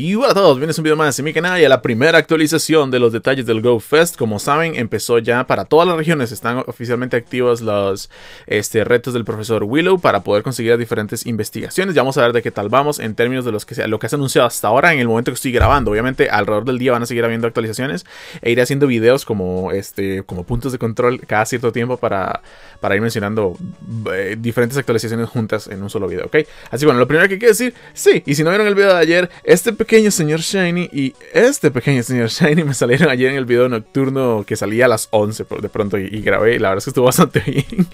Y hola a todos, bienvenidos un video más en mi canal y a la primera actualización de los detalles del Go Fest. Como saben, empezó ya para todas las regiones, están oficialmente activos los este, retos del profesor Willow para poder conseguir diferentes investigaciones. Ya vamos a ver de qué tal vamos en términos de los que sea, lo que se ha anunciado hasta ahora en el momento que estoy grabando. Obviamente, alrededor del día van a seguir habiendo actualizaciones e iré haciendo videos como, este, como puntos de control cada cierto tiempo para, para ir mencionando eh, diferentes actualizaciones juntas en un solo video, ¿ok? Así que bueno, lo primero que quiero decir, sí, y si no vieron el video de ayer, este pequeño pequeño señor Shiny y este pequeño señor Shiny me salieron ayer en el video nocturno que salía a las 11 de pronto y, grabé y la verdad es que estuvo bastante bien.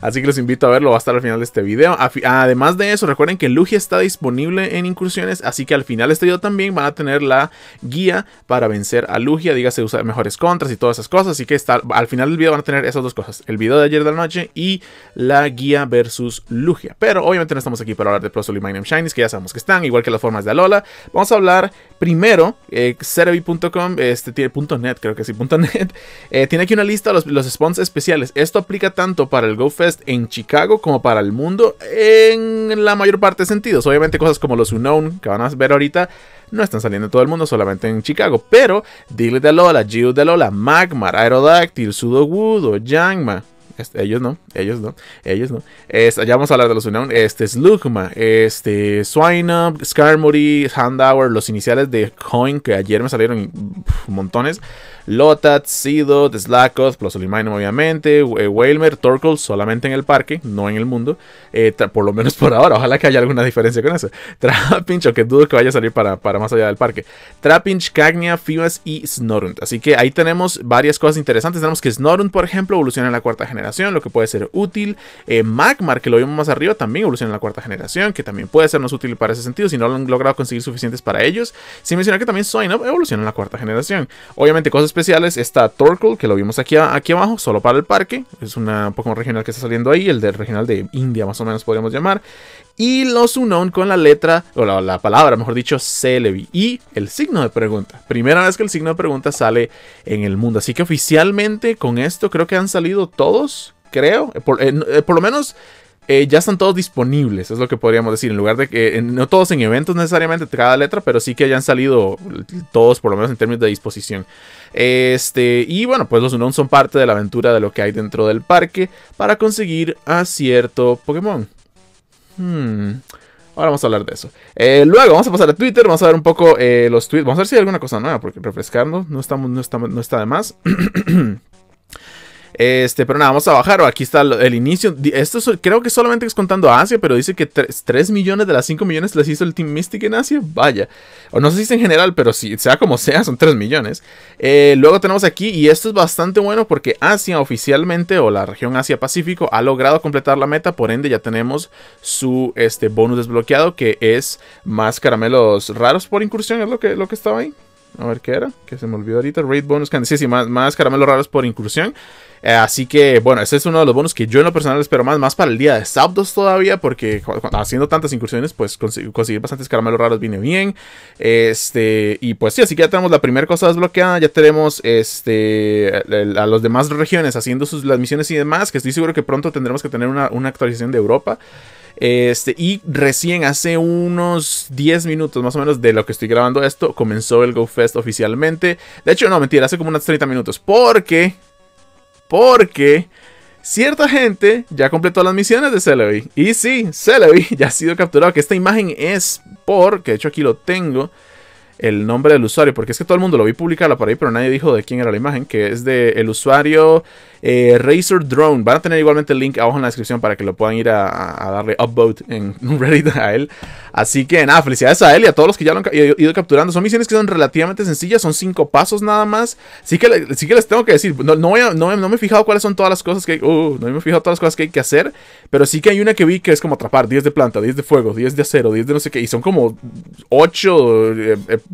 Así que los invito a verlo, va a estar al final de este video. Además de eso, recuerden que Lugia está disponible en incursiones, así que al final de este video también van a tener la guía para vencer a Lugia, dígase usa mejores contras y todas esas cosas. Así que al final del video van a tener esas dos cosas, el video de ayer de la noche y la guía versus Lugia. Pero obviamente no estamos aquí para hablar de Prosol y Magnum Shinies, que ya sabemos que están, igual que las formas de Alola. Vamos a hablar primero, eh, este tiene .net, creo que sí, .net, eh, tiene aquí una lista de los, los sponsors especiales. Esto aplica tanto para el GoFest en Chicago como para el mundo en la mayor parte de sentidos. Obviamente cosas como los Unknown, que van a ver ahorita, no están saliendo todo el mundo, solamente en Chicago. Pero Dile de Lola, Gio de Lola, Magmar, Aerodactyl, Sudogudo, Yangma, este, ellos no, ellos no, ellos no. Este, ya vamos a hablar de los Este es Lugma, este up Skarmory, Handower, los iniciales de Coin que ayer me salieron montones. Lotat, Sido, Slakoth, Plosolimain obviamente, eh, Whalmer, Torkoal solamente en el parque, no en el mundo, eh, por lo menos por ahora, ojalá que haya alguna diferencia con eso. Trapinch, aunque dudo que vaya a salir para, más allá del parque. Trapinch, Cagnia, Fibas y Snorunt. Así que ahí tenemos varias cosas interesantes. Tenemos que Snorunt, por ejemplo, evoluciona en la cuarta generación, lo que puede ser útil. Eh, Magmar, que lo vimos más arriba, también evoluciona en la cuarta generación, que también puede sernos útil para ese sentido si no lo han logrado conseguir suficientes para ellos. Sin mencionar que también Soin evoluciona en la cuarta generación. Obviamente cosas especiales está Torkoal, que lo vimos aquí, aquí abajo, solo para el parque. Es una Pokémon regional que está saliendo ahí, el del regional de India más o menos podríamos llamar. Y los Unown con la letra, o la, palabra, mejor dicho, Celebi. Y el signo de pregunta. Primera vez que el signo de pregunta sale en el mundo. Así que oficialmente con esto creo que han salido todos, creo. Eh, eh, eh, por lo menos eh, ya están todos disponibles, es lo que podríamos decir. En lugar de que, eh, no todos en eventos necesariamente, cada letra, pero sí que hayan salido todos, por lo menos en términos de disposición. Este, y bueno, pues los no son parte de la aventura de lo que hay dentro del parque para conseguir a cierto Pokémon. Hmm, ahora vamos a hablar de eso. Eh, luego vamos a pasar a Twitter, vamos a ver un poco los tweets. Vamos a ver si hay alguna cosa nueva, porque refrescarnos no, estamos, no, no está de más. Este, pero nada, vamos a bajar. Aquí está el inicio. Esto creo que solamente es contando a Asia, pero dice que 3, millones de las 5 millones las hizo el Team Mystic en Asia. Vaya. O no sé si es en general, pero si sea como sea, son 3 millones. Eh, luego tenemos aquí, y esto es bastante bueno porque Asia oficialmente, o la región Asia-Pacífico, ha logrado completar la meta. Por ende, ya tenemos su este, bonus desbloqueado, que es más caramelos raros por incursión, es lo que, lo que estaba ahí. A ver qué era, que se me olvidó ahorita. Raid bonus candy. Sí, sí, más, caramelos raros por incursión. Eh, así que, bueno, ese es uno de los bonos que yo en lo personal espero más, más para el día de sábados todavía, porque haciendo tantas incursiones, pues conseguir, bastantes caramelos raros viene bien. Este, y pues sí, así que ya tenemos la primera cosa desbloqueada, ya tenemos este, a los demás regiones haciendo sus, las misiones y demás, que estoy seguro que pronto tendremos que tener una, una actualización de Europa. Este, y recién hace unos 10 minutos más o menos de lo que estoy grabando esto, comenzó el GoFest oficialmente. De hecho, no, mentira, hace como unos 30 minutos. Porque, porque cierta gente ya completó las misiones de Celebi. Y sí, Celebi ya ha sido capturado, que esta imagen es por, que de hecho aquí lo tengo el nombre del usuario, porque es que todo el mundo lo vi publicarla por ahí, pero nadie dijo de quién era la imagen, que es del el usuario eh, Razer Drone. Van a tener igualmente el link abajo en la descripción para que lo puedan ir a, darle upvote en Reddit a él. Así que nada, felicidades a él y a todos los que ya lo han ido capturando. Son misiones que son relativamente sencillas, son cinco pasos nada más. Sí que, que les tengo que decir, no, no, no, me he fijado cuáles son todas las cosas que hay, uh, no me he fijado todas las cosas que hay que hacer, pero sí que hay una que vi que es como atrapar 10 de planta, 10 de fuego, 10 de acero, 10 de no sé qué, y son como 8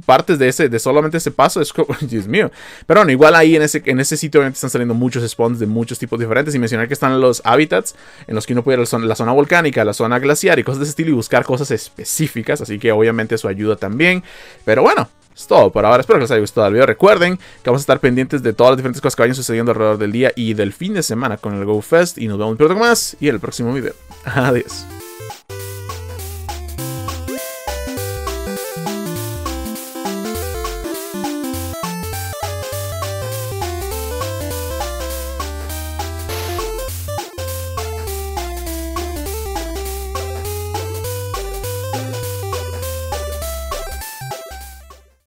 partes de ese, de solamente ese paso, es como, Dios mío. Pero bueno, igual ahí en ese, sitio obviamente están saliendo muchos spawns de muchos tipos diferentes. Y mencionar que están los hábitats en los que uno puede ir a la zona, volcánica, la zona glaciar y cosas de ese estilo y buscar cosas específicas. Así que obviamente eso ayuda también. Pero bueno, es todo por ahora. Espero que les haya gustado el video. Recuerden que vamos a estar pendientes de todas las diferentes cosas que vayan sucediendo alrededor del día y del fin de semana con el Go Fest. Y nos vemos un con más y en el próximo video. Adiós.